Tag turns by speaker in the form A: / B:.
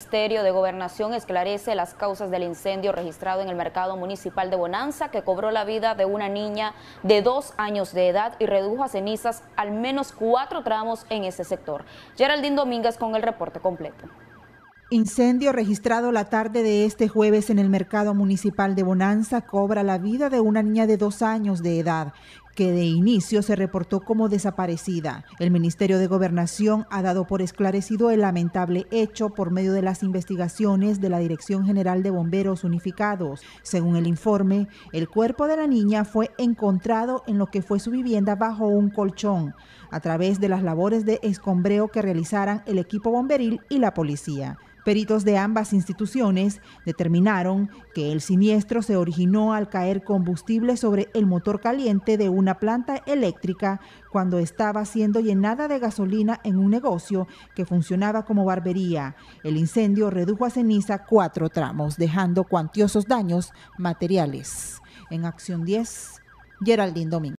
A: Ministerio de Gobernación esclarece las causas del incendio registrado en el mercado municipal de Bonanza que cobró la vida de una niña de dos años de edad y redujo a cenizas al menos cuatro tramos en ese sector. Geraldine Domínguez con el reporte completo.
B: Incendio registrado la tarde de este jueves en el mercado municipal de Bonanza cobra la vida de una niña de dos años de edad que de inicio se reportó como desaparecida. El Ministerio de Gobernación ha dado por esclarecido el lamentable hecho por medio de las investigaciones de la Dirección General de Bomberos Unificados. Según el informe, el cuerpo de la niña fue encontrado en lo que fue su vivienda bajo un colchón, a través de las labores de escombreo que realizaran el equipo bomberil y la policía. Peritos de ambas instituciones determinaron que el siniestro se originó al caer combustible sobre el motor caliente de una planta eléctrica cuando estaba siendo llenada de gasolina en un negocio que funcionaba como barbería. El incendio redujo a ceniza cuatro tramos, dejando cuantiosos daños materiales. En Acción 10, Geraldine Domínguez.